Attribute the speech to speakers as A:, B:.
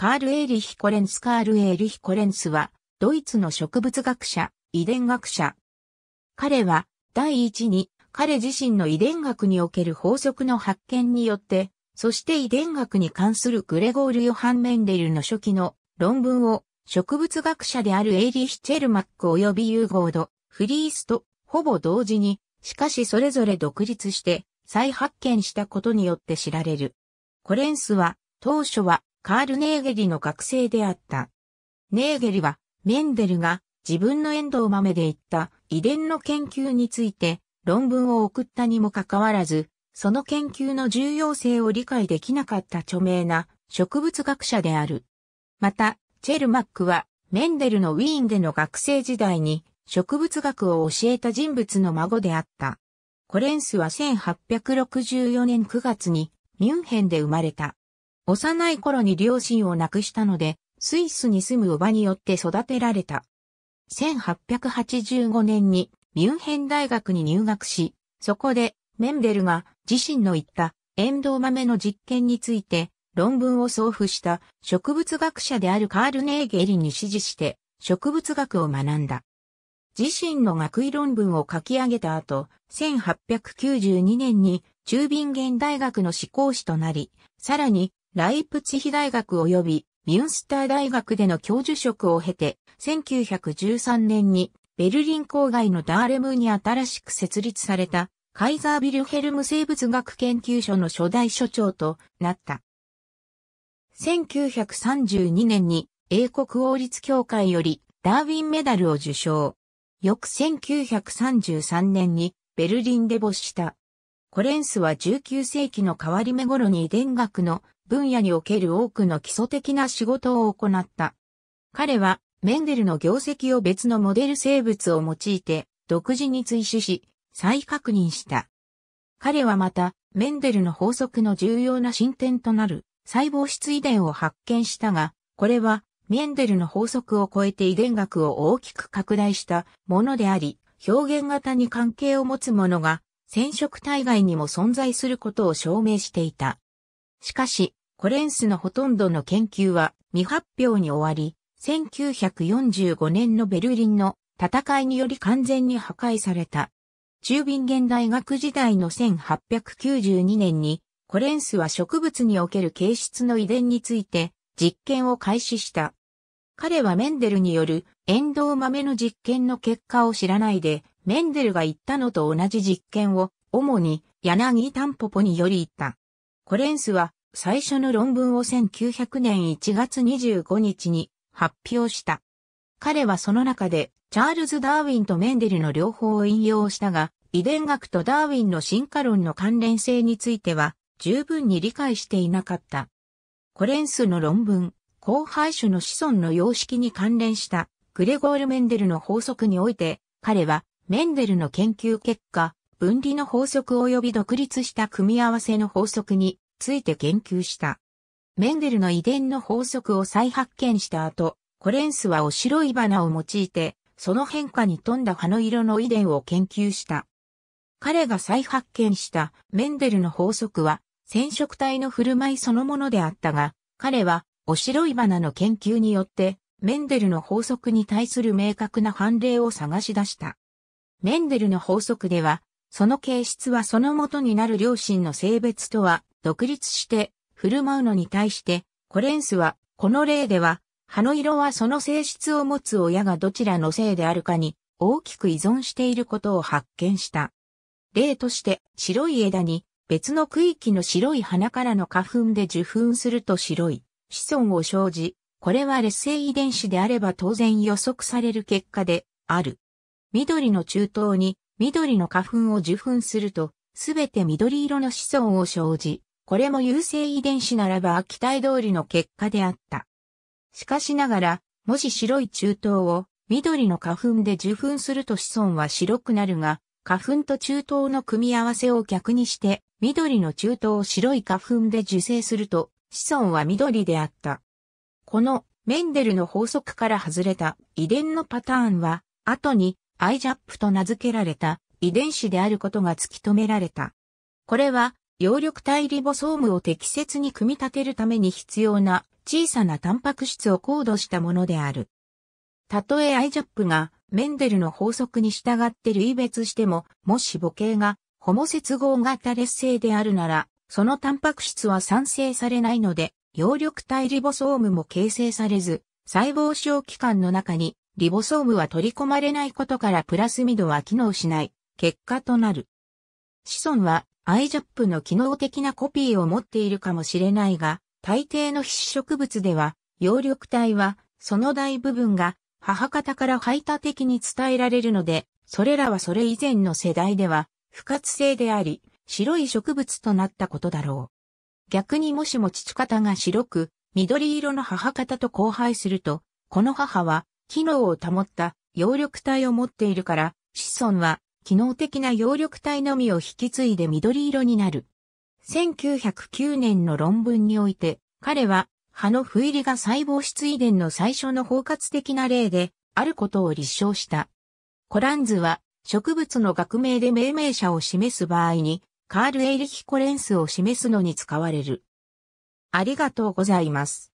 A: カール・エーリヒ・コレンス・カール・エーリヒ・コレンスは、ドイツの植物学者、遺伝学者。彼は、第一に、彼自身の遺伝学における法則の発見によって、そして遺伝学に関するグレゴール・ヨハン・メンデルの初期の論文を、植物学者であるエーリヒ・チェルマック及びユーゴード、フリースと、ほぼ同時に、しかしそれぞれ独立して、再発見したことによって知られる。コレンスは、当初は、カール・ネーゲリの学生であった。ネーゲリは、メンデルが自分のエンドウ豆で言った遺伝の研究について論文を送ったにもかかわらず、その研究の重要性を理解できなかった著名な植物学者である。また、チェルマックは、メンデルのウィーンでの学生時代に植物学を教えた人物の孫であった。コレンスは1864年9月にミュンヘンで生まれた。幼い頃に両親を亡くしたので、スイスに住むおばによって育てられた。1885年にミュンヘン大学に入学し、そこでメンデルが自身の言ったエンドウ豆の実験について論文を送付した植物学者であるカール・ネーゲリに指示して植物学を学んだ。自身の学位論文を書き上げた後、1892年に中ビンゲン大学の志向士となり、さらにライプツヒ大学及びミュンスター大学での教授職を経て、1913年にベルリン郊外のダーレムに新しく設立されたカイザービルヘルム生物学研究所の初代所長となった。1932年に英国王立協会よりダーウィンメダルを受賞。翌1933年にベルリンで没した。コレンスは19世紀の変わり目頃に遺伝学の分野における多くの基礎的な仕事を行った。彼は、メンデルの業績を別のモデル生物を用いて、独自に追試し、再確認した。彼はまた、メンデルの法則の重要な進展となる細胞質遺伝を発見したが、これはメンデルの法則を超えて遺伝学を大きく拡大したものであり、表現型に関係を持つものが染色体外にも存在することを証明していた。しかし、コレンスのほとんどの研究は未発表に終わり、1945年のベルリンの戦いにより完全に破壊された。中瓶現代学時代の1892年に、コレンスは植物における形質の遺伝について実験を開始した。彼はメンデルによるエンドウ豆の実験の結果を知らないで、メンデルが言ったのと同じ実験を主に柳タンポポにより言った。コレンスは最初の論文を1900年1月25日に発表した。彼はその中で、チャールズ・ダーウィンとメンデルの両方を引用したが、遺伝学とダーウィンの進化論の関連性については、十分に理解していなかった。コレンスの論文、後輩種の子孫の様式に関連したグレゴール・メンデルの法則において、彼はメンデルの研究結果、分離の法則及び独立した組み合わせの法則について研究した。メンデルの遺伝の法則を再発見した後、コレンスはお白い花を用いて、その変化に富んだ葉の色の遺伝を研究した。彼が再発見したメンデルの法則は、染色体の振る舞いそのものであったが、彼は、お白い花の研究によって、メンデルの法則に対する明確な判例を探し出した。メンデルの法則では、その形質はその元になる両親の性別とは独立して振る舞うのに対して、コレンスは、この例では、葉の色はその性質を持つ親がどちらの性であるかに大きく依存していることを発見した。例として、白い枝に別の区域の白い花からの花粉で受粉すると白い子孫を生じ、これは劣勢遺伝子であれば当然予測される結果である。緑の中東に緑の花粉を受粉すると、すべて緑色の子孫を生じ、これも優性遺伝子ならば期待通りの結果であった。しかしながら、もし白い中東を緑の花粉で受粉すると子孫は白くなるが、花粉と中東の組み合わせを逆にして、緑の中東を白い花粉で受精すると、子孫は緑であった。このメンデルの法則から外れた遺伝のパターンは、後にアイジャップと名付けられた遺伝子であることが突き止められた。これは、葉緑体リボソームを適切に組み立てるために必要な小さなタンパク質を高度したものである。たとえアイジャップがメンデルの法則に従って類別しても、もし母系がホモ接合型劣性であるなら、そのタンパク質は産生されないので、葉緑体リボソームも形成されず、細胞小器官の中にリボソームは取り込まれないことからプラスミドは機能しない結果となる。子孫は IJAP の機能的なコピーを持っているかもしれないが、大抵の必植物では、葉緑体はその大部分が母方から排他的に伝えられるので、それらはそれ以前の世代では不活性であり、白い植物となったことだろう。逆にもしも父方が白く、緑色の母方と交配すると、この母は機能を保った葉緑体を持っているから、子孫は機能的な葉緑体のみを引き継いで緑色になる。1909年の論文において、彼は、葉の不入りが細胞質遺伝の最初の包括的な例で、あることを立証した。コランズは、植物の学名で命名者を示す場合に、カール・エイリヒ・コレンスを示すのに使われる。ありがとうございます。